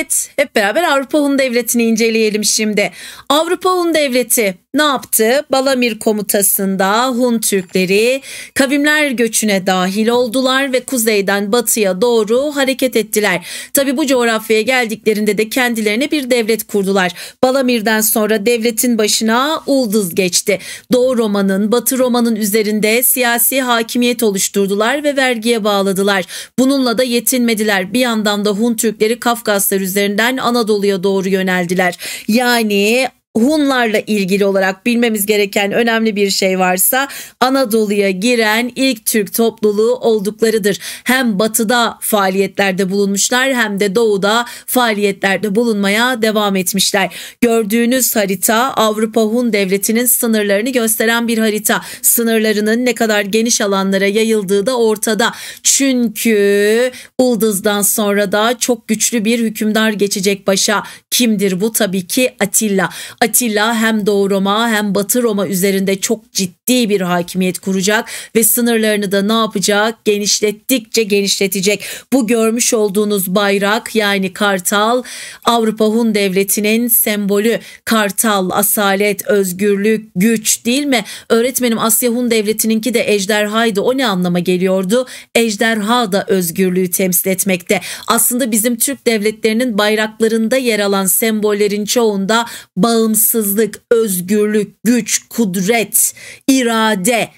Evet, hep beraber Avrupa Un Devleti'ni inceleyelim şimdi. Avrupa Un Devleti ne yaptı? Balamir komutasında Hun Türkleri kavimler göçüne dahil oldular ve kuzeyden batıya doğru hareket ettiler. Tabi bu coğrafyaya geldiklerinde de kendilerine bir devlet kurdular. Balamir'den sonra devletin başına Ulduz geçti. Doğu Roma'nın, Batı Roma'nın üzerinde siyasi hakimiyet oluşturdular ve vergiye bağladılar. Bununla da yetinmediler. Bir yandan da Hun Türkleri Kafkaslar üzerinden Anadolu'ya doğru yöneldiler. Yani Hunlarla ilgili olarak bilmemiz gereken önemli bir şey varsa Anadolu'ya giren ilk Türk topluluğu olduklarıdır. Hem batıda faaliyetlerde bulunmuşlar hem de doğuda faaliyetlerde bulunmaya devam etmişler. Gördüğünüz harita Avrupa Hun Devleti'nin sınırlarını gösteren bir harita. Sınırlarının ne kadar geniş alanlara yayıldığı da ortada. Çünkü Ulduz'dan sonra da çok güçlü bir hükümdar geçecek başa. Kimdir bu? Tabii ki Atilla. Atilla hem Doğu Roma hem Batı Roma üzerinde çok ciddi ciddi bir hakimiyet kuracak ve sınırlarını da ne yapacak? Genişlettikçe genişletecek. Bu görmüş olduğunuz bayrak yani kartal Avrupa Hun Devleti'nin sembolü. Kartal, asalet, özgürlük, güç değil mi? Öğretmenim Asya Hun Devleti'ninki de ejderhaydı. O ne anlama geliyordu? Ejderha da özgürlüğü temsil etmekte. Aslında bizim Türk devletlerinin bayraklarında yer alan sembollerin çoğunda bağımsızlık, özgürlük, güç, kudret, ir irade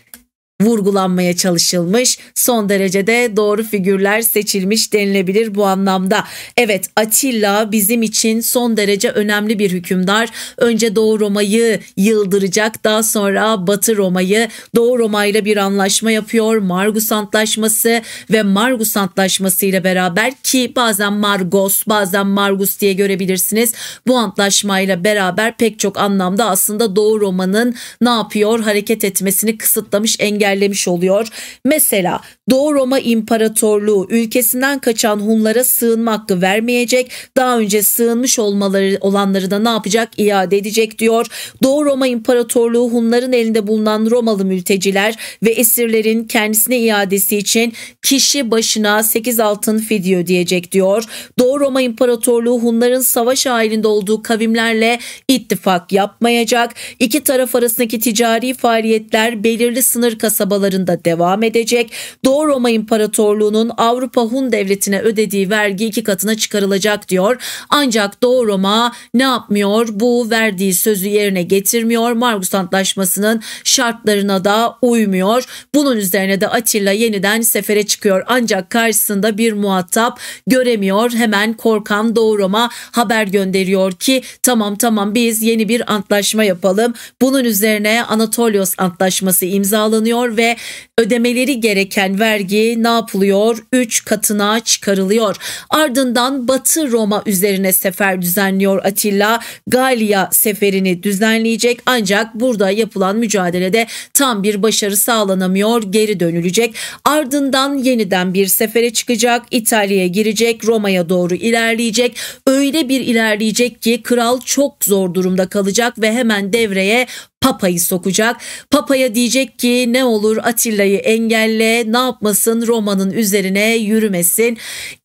vurgulanmaya çalışılmış. Son derecede doğru figürler seçilmiş denilebilir bu anlamda. Evet Atilla bizim için son derece önemli bir hükümdar. Önce Doğu Roma'yı yıldıracak daha sonra Batı Roma'yı Doğu Roma ile bir anlaşma yapıyor. Margus Antlaşması ve Margus Antlaşması ile beraber ki bazen Margos bazen Margus diye görebilirsiniz. Bu antlaşmayla beraber pek çok anlamda aslında Doğu Roma'nın ne yapıyor hareket etmesini kısıtlamış engel ilerlemiş oluyor. Mesela Doğu Roma İmparatorluğu ülkesinden kaçan Hunlara sığınma hakkı vermeyecek. Daha önce sığınmış olmaları olanları da ne yapacak? İade edecek diyor. Doğu Roma İmparatorluğu Hunların elinde bulunan Romalı mülteciler ve esirlerin kendisine iadesi için kişi başına 8 altın fidye ödeyecek diyor. Doğu Roma İmparatorluğu Hunların savaş halinde olduğu kavimlerle ittifak yapmayacak. İki taraf arasındaki ticari faaliyetler belirli sınır kasabı kasabalarında devam edecek. Doğu Roma İmparatorluğu'nun Avrupa Hun Devleti'ne ödediği vergi iki katına çıkarılacak diyor. Ancak Doğu Roma ne yapmıyor? Bu verdiği sözü yerine getirmiyor. Margus Antlaşması'nın şartlarına da uymuyor. Bunun üzerine de Atilla yeniden sefere çıkıyor. Ancak karşısında bir muhatap göremiyor. Hemen korkan Doğu Roma haber gönderiyor ki tamam tamam biz yeni bir antlaşma yapalım. Bunun üzerine Anatolios Antlaşması imzalanıyor yapılıyor ve ödemeleri gereken vergi ne yapılıyor? 3 katına çıkarılıyor. Ardından Batı Roma üzerine sefer düzenliyor Atilla. Galya seferini düzenleyecek ancak burada yapılan mücadelede tam bir başarı sağlanamıyor. Geri dönülecek. Ardından yeniden bir sefere çıkacak. İtalya'ya girecek. Roma'ya doğru ilerleyecek. Öyle bir ilerleyecek ki kral çok zor durumda kalacak ve hemen devreye Papa'yı sokacak. Papa'ya diyecek ki ne olur Atilla'yı engelle ne yapmasın Roma'nın üzerine yürümesin.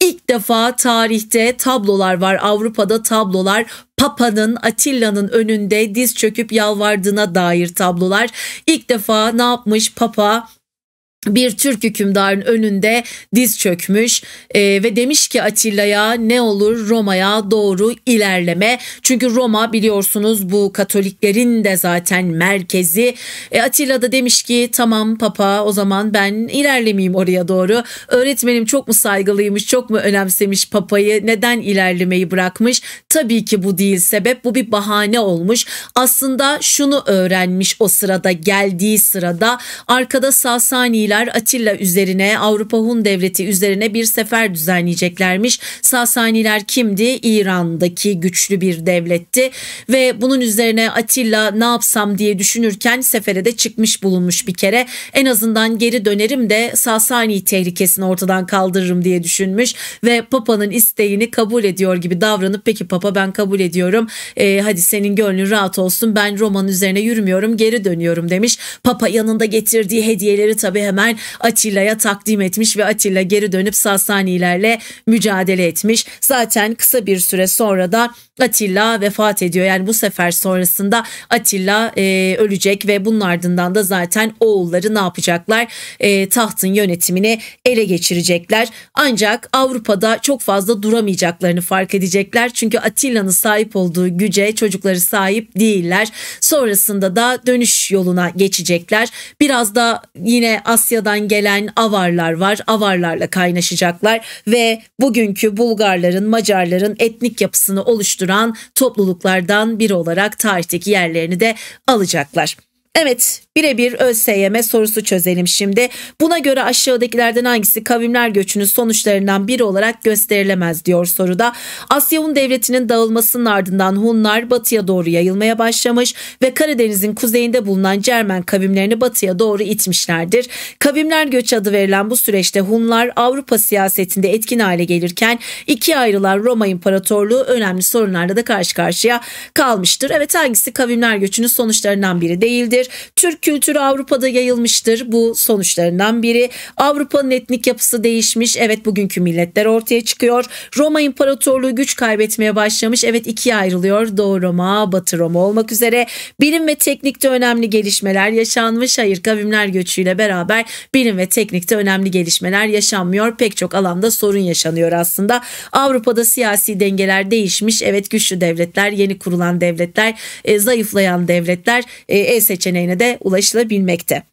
İlk defa tarihte tablolar var Avrupa'da tablolar Papa'nın Atilla'nın önünde diz çöküp yalvardığına dair tablolar. İlk defa ne yapmış Papa bir Türk hükümdarın önünde diz çökmüş e, ve demiş ki Atilla'ya ne olur Roma'ya doğru ilerleme. Çünkü Roma biliyorsunuz bu Katoliklerin de zaten merkezi. E, Atilla da demiş ki tamam papa o zaman ben ilerlemeyeyim oraya doğru. Öğretmenim çok mu saygılıymış çok mu önemsemiş papayı neden ilerlemeyi bırakmış? Tabii ki bu değil sebep bu bir bahane olmuş. Aslında şunu öğrenmiş o sırada geldiği sırada arkada Sasaniler Yahudiler Atilla üzerine Avrupa Hun Devleti üzerine bir sefer düzenleyeceklermiş. Sasaniler kimdi? İran'daki güçlü bir devletti ve bunun üzerine Atilla ne yapsam diye düşünürken sefere de çıkmış bulunmuş bir kere. En azından geri dönerim de Sasani tehlikesini ortadan kaldırırım diye düşünmüş ve Papa'nın isteğini kabul ediyor gibi davranıp peki Papa ben kabul ediyorum e, hadi senin gönlün rahat olsun ben Roma'nın üzerine yürümüyorum geri dönüyorum demiş. Papa yanında getirdiği hediyeleri tabii hemen rağmen Atilla'ya takdim etmiş ve Atilla geri dönüp Sasanilerle mücadele etmiş. Zaten kısa bir süre sonra da Atilla vefat ediyor. Yani bu sefer sonrasında Atilla e, ölecek ve bunun ardından da zaten oğulları ne yapacaklar? E, tahtın yönetimini ele geçirecekler. Ancak Avrupa'da çok fazla duramayacaklarını fark edecekler. Çünkü Atilla'nın sahip olduğu güce çocukları sahip değiller. Sonrasında da dönüş yoluna geçecekler. Biraz da yine aslında Asya'dan gelen Avarlar var. Avarlarla kaynaşacaklar ve bugünkü Bulgarların, Macarların etnik yapısını oluşturan topluluklardan biri olarak tarihteki yerlerini de alacaklar. Evet birebir ÖSYM sorusu çözelim şimdi. Buna göre aşağıdakilerden hangisi kavimler göçünün sonuçlarından biri olarak gösterilemez diyor soruda. Asya Hun devletinin dağılmasının ardından Hunlar batıya doğru yayılmaya başlamış ve Karadeniz'in kuzeyinde bulunan Cermen kavimlerini batıya doğru itmişlerdir. Kavimler göç adı verilen bu süreçte Hunlar Avrupa siyasetinde etkin hale gelirken ikiye ayrılan Roma İmparatorluğu önemli sorunlarla da karşı karşıya kalmıştır. Evet hangisi kavimler göçünün sonuçlarından biri değildir? önemlidir. Türk kültürü Avrupa'da yayılmıştır. Bu sonuçlarından biri. Avrupa'nın etnik yapısı değişmiş. Evet bugünkü milletler ortaya çıkıyor. Roma İmparatorluğu güç kaybetmeye başlamış. Evet ikiye ayrılıyor. Doğu Roma, Batı Roma olmak üzere. Bilim ve teknikte önemli gelişmeler yaşanmış. Hayır kavimler göçüyle beraber bilim ve teknikte önemli gelişmeler yaşanmıyor. Pek çok alanda sorun yaşanıyor aslında. Avrupa'da siyasi dengeler değişmiş. Evet güçlü devletler, yeni kurulan devletler, e, zayıflayan devletler e, el seçeneğine de ulaşılabilmekte.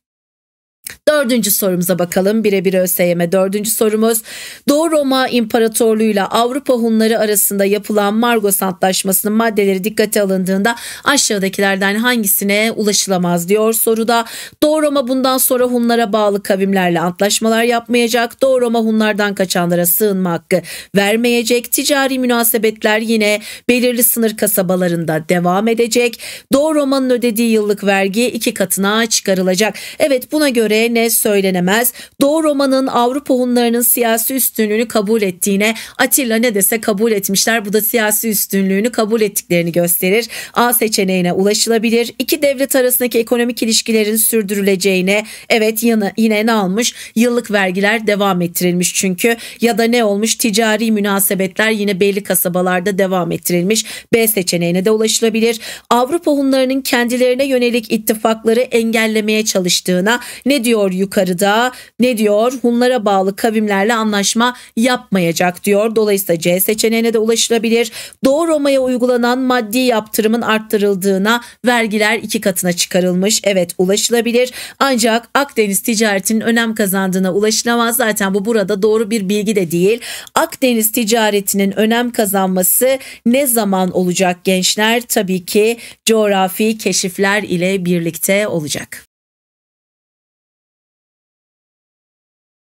Dördüncü sorumuza bakalım birebir ÖSYM dördüncü sorumuz. Doğu Roma İmparatorluğu ile Avrupa Hunları arasında yapılan Margos Antlaşması'nın maddeleri dikkate alındığında aşağıdakilerden hangisine ulaşılamaz diyor soruda. Doğu Roma bundan sonra Hunlara bağlı kavimlerle antlaşmalar yapmayacak. Doğu Roma Hunlardan kaçanlara sığınma hakkı vermeyecek. Ticari münasebetler yine belirli sınır kasabalarında devam edecek. Doğu Roma'nın ödediği yıllık vergi iki katına çıkarılacak. Evet buna göre ne söylenemez. Doğu Roma'nın Avrupa Hunlarının siyasi üstünlüğünü kabul ettiğine Atilla ne dese kabul etmişler. Bu da siyasi üstünlüğünü kabul ettiklerini gösterir. A seçeneğine ulaşılabilir. İki devlet arasındaki ekonomik ilişkilerin sürdürüleceğine evet yana, yine ne almış? Yıllık vergiler devam ettirilmiş çünkü ya da ne olmuş? Ticari münasebetler yine belli kasabalarda devam ettirilmiş. B seçeneğine de ulaşılabilir. Avrupa Hunlarının kendilerine yönelik ittifakları engellemeye çalıştığına ne diyor yukarıda. Ne diyor? Hunlara bağlı kavimlerle anlaşma yapmayacak diyor. Dolayısıyla C seçeneğine de ulaşılabilir. Doğu Roma'ya uygulanan maddi yaptırımın arttırıldığına vergiler iki katına çıkarılmış. Evet ulaşılabilir. Ancak Akdeniz ticaretinin önem kazandığına ulaşılamaz. Zaten bu burada doğru bir bilgi de değil. Akdeniz ticaretinin önem kazanması ne zaman olacak gençler? Tabii ki coğrafi keşifler ile birlikte olacak.